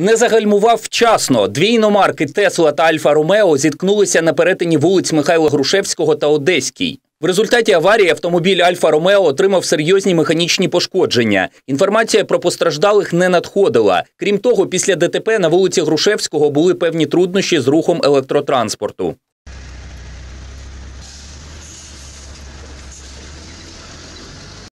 не загальмував вчасно. Дві іномарки Тесла та Альфа Ромео зіткнулися на перетині вулиць Михайла Грушевського та Одеській. В результаті аварії автомобіль Альфа Ромео отримав серйозні механічні пошкодження. Інформація про постраждалих не надходила. Крім того, після ДТП на вулиці Грушевського були певні труднощі з рухом електротранспорту.